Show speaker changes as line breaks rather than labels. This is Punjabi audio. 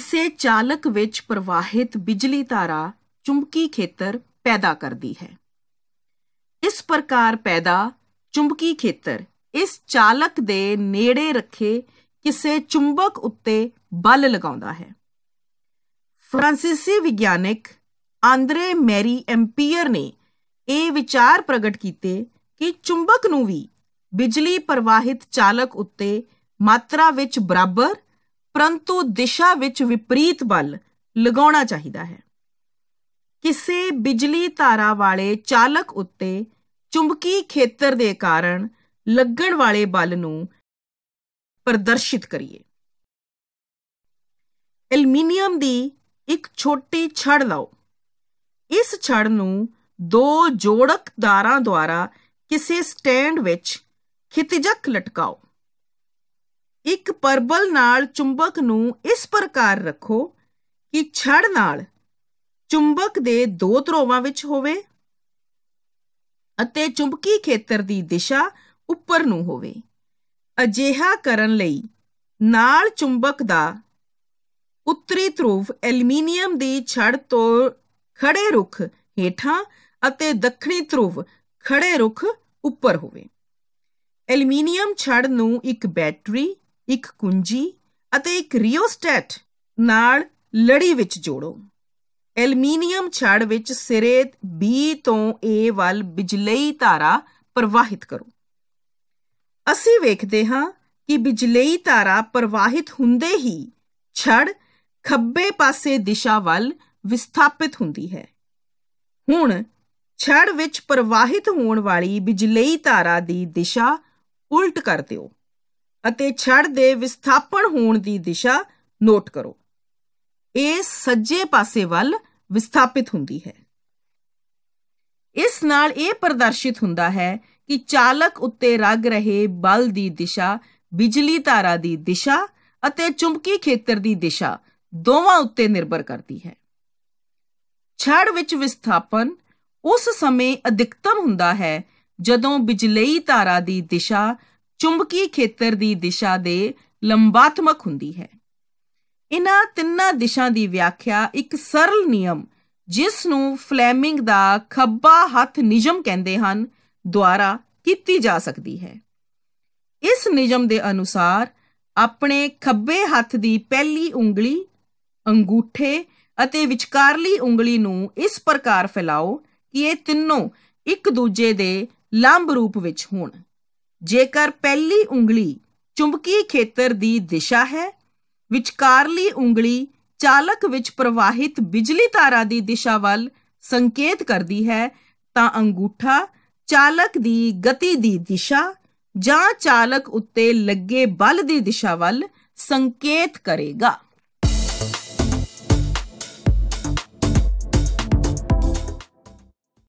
ਕਿਸੇ ਚਾਲਕ ਵਿੱਚ ਪ੍ਰਵਾਹਿਤ ਬਿਜਲੀ ਧਾਰਾ ਚੁੰਬਕੀ ਖੇਤਰ ਪੈਦਾ ਕਰਦੀ ਹੈ ਇਸ ਪ੍ਰਕਾਰ ਪੈਦਾ ਚੁੰਬਕੀ ਖੇਤਰ ਇਸ ਚਾਲਕ ਦੇ ਨੇੜੇ ਰੱਖੇ ਕਿਸੇ ਚੁੰਬਕ ਉੱਤੇ ਬਲ ਲਗਾਉਂਦਾ ਹੈ ਫ੍ਰਾਂਸੀਸੀ ਵਿਗਿਆਨਿਕ ਆਂਦਰੇ ਮੈਰੀ ਐਮਪੀਅਰ ਨੇ ਇਹ ਵਿਚਾਰ ਪ੍ਰਗਟ ਕੀਤੇ ਕਿ ਚੁੰਬਕ ਨੂੰ ਵੀ ਬਿਜਲੀ ਪ੍ਰਵਾਹਿਤ ਚਾਲਕ ਉੱਤੇ ਮਾਤਰਾ ਵਿੱਚ ਬਰਾਬਰ ਪਰੰਤੂ ਦਿਸ਼ਾ ਵਿੱਚ ਵਿਪਰੀਤ ਬਲ ਲਗਾਉਣਾ ਚਾਹੀਦਾ ਹੈ ਕਿਸੇ ਬਿਜਲੀ ਤਾਰਾ ਵਾਲੇ ਚਾਲਕ ਉੱਤੇ ਚੁੰਬਕੀ ਖੇਤਰ ਦੇ ਕਾਰਨ ਲੱਗਣ ਵਾਲੇ ਬਲ ਨੂੰ ਪ੍ਰਦਰਸ਼ਿਤ ਕਰੀਏ ਐਲਮੀਨੀਅਮ ਦੀ ਇੱਕ ਛੋਟੀ ਛੜ ਲਾਓ ਇਸ ਛੜ ਨੂੰ ਦੋ ਜੋੜਕ ਦਾਰਾਂ ਦੁਆਰਾ ਕਿਸੇ ਸਟੈਂਡ ਵਿੱਚ ਖਿਤਿਜਕ ਲਟਕਾਓ ਇੱਕ ਪਰਬਲ ਨਾਲ ਚੁੰਬਕ ਨੂੰ ਇਸ ਪ੍ਰਕਾਰ ਰੱਖੋ ਕਿ ਛੜ ਨਾਲ ਚੁੰਬਕ ਦੇ ਦੋ ਧਰੋਵਾਂ ਵਿੱਚ ਹੋਵੇ ਅਤੇ ਚੁੰਬਕੀ ਖੇਤਰ ਦੀ ਦਿਸ਼ਾ ਉੱਪਰ ਨੂੰ ਹੋਵੇ ਅਜਿਹਾ ਕਰਨ ਲਈ ਨਾਲ ਚੁੰਬਕ ਦਾ ਉੱਤਰੀ ਧਰੁਵ ਐਲੂਮੀਨੀਅਮ ਦੀ ਛੜ ਤੋਂ ਖੜੇ ਰੁੱਖ ਹੇਠਾਂ ਅਤੇ ਦੱਖਣੀ ਧਰੁਵ ਖੜੇ ਰੁੱਖ ਉੱਪਰ ਹੋਵੇ ਐਲੂਮੀਨੀਅਮ ਛੜ ਨੂੰ ਇੱਕ ਬੈਟਰੀ ਇੱਕ ਕੁੰਜੀ ਅਤੇ ਇੱਕ ਰਿਓਸਟੈਟ ਨਾਲ ਲੜੀ ਵਿੱਚ ਜੋੜੋ ਐਲੂਮੀਨੀਅਮ ਛੜ ਵਿੱਚ ਸਿਰੇ B ਤੋਂ A ਵੱਲ ਬਿਜਲਈ ਧਾਰਾ ਪ੍ਰਵਾਹਿਤ ਕਰੋ ਅਸੀਂ ਵੇਖਦੇ ਹਾਂ ਕਿ ਬਿਜਲਈ ਧਾਰਾ ਪ੍ਰਵਾਹਿਤ ਹੁੰਦੇ ਹੀ ਛੜ ਖੱਬੇ ਪਾਸੇ ਦਿਸ਼ਾ ਵੱਲ ਵਿਸਥਾਪਿਤ ਹੁੰਦੀ ਹੈ ਹੁਣ ਛੜ ਵਿੱਚ ਪ੍ਰਵਾਹਿਤ ਹੋਣ ਵਾਲੀ ਬਿਜਲਈ ਧਾਰਾ ਦੀ ਦਿਸ਼ਾ ਉਲਟ ਕਰ ਦਿਓ ਅਤੇ ਛੜ ਦੇ ਵਿਸਥਾਪਨ ਹੋਣ ਦੀ ਦਿਸ਼ਾ ਨੋਟ ਕਰੋ ਇਹ ਸੱਜੇ ਪਾਸੇ ਵੱਲ ਵਿਸਥਾਪਿਤ ਹੁੰਦੀ ਹੈ ਇਸ ਨਾਲ ਇਹ ਪ੍ਰਦਰਸ਼ਿਤ ਹੁੰਦਾ ਹੈ ਕਿ ਚਾਲਕ ਉੱਤੇ ਰਗ ਰਹੇ ਬਲ ਦੀ ਦਿਸ਼ਾ ਬਿਜਲੀ ਤਾਰਾ ਦੀ ਦਿਸ਼ਾ ਅਤੇ ਚੁੰਬਕੀ ਖੇਤਰ ਦੀ ਦਿਸ਼ਾ ਦੋਵਾਂ ਉੱਤੇ ਨਿਰਭਰ ਕਰਦੀ ਹੈ ਛੜ ਵਿੱਚ ਵਿਸਥਾਪਨ ਉਸ ਸਮੇਂ ਅਧਿਕਤਮ ਹੁੰਦਾ ਹੈ ਜਦੋਂ ਬਿਜਲਈ ਤਾਰਾ ਦੀ ਦਿਸ਼ਾ ਚੁੰਬਕੀ ਖੇਤਰ ਦੀ ਦਿਸ਼ਾ ਦੇ ਲੰਬਾਤਮਕ ਹੁੰਦੀ ਹੈ ਇਹਨਾਂ ਤਿੰਨਾਂ ਦਿਸ਼ਾ ਦੀ ਵਿਆਖਿਆ ਇੱਕ ਸਰਲ ਨਿਯਮ ਜਿਸ ਨੂੰ ਫਲੇਮਿੰਗ ਦਾ ਖੱਬਾ ਹੱਥ ਨਿਯਮ ਕਹਿੰਦੇ ਹਨ ਦੁਆਰਾ ਕੀਤੀ ਜਾ ਸਕਦੀ ਹੈ ਇਸ ਨਿਯਮ ਦੇ ਅਨੁਸਾਰ ਆਪਣੇ ਖੱਬੇ ਹੱਥ ਦੀ ਪਹਿਲੀ ਉਂਗਲੀ ਅੰਗੂਠੇ ਅਤੇ ਵਿਚਕਾਰਲੀ ਉਂਗਲੀ ਨੂੰ ਇਸ ਪ੍ਰਕਾਰ ਫੈਲਾਓ ਕਿ ਇਹ ਤਿੰਨੋਂ ਇੱਕ ਦੂਜੇ ਦੇ ਲੰਬ ਰੂਪ ਵਿੱਚ ਹੋਣ ਜੇਕਰ ਪਹਿਲੀ ਉਂਗਲੀ ਚੁੰਬਕੀ ਖੇਤਰ ਦੀ ਦਿਸ਼ਾ ਹੈ ਵਿਚਕਾਰਲੀ ਉਂਗਲੀ ਚਾਲਕ ਵਿੱਚ ਪ੍ਰਵਾਹਿਤ ਬਿਜਲੀ ਤਾਰਾ ਦੀ ਦਿਸ਼ਾ ਵੱਲ ਸੰਕੇਤ ਕਰਦੀ ਹੈ ਤਾਂ ਅੰਗੂਠਾ ਚਾਲਕ ਦੀ ਗਤੀ ਦੀ ਦਿਸ਼ਾ ਜਾਂ ਚਾਲਕ ਉੱਤੇ ਲੱਗੇ ਬਲ ਦੀ ਦਿਸ਼ਾ ਵੱਲ ਸੰਕੇਤ ਕਰੇਗਾ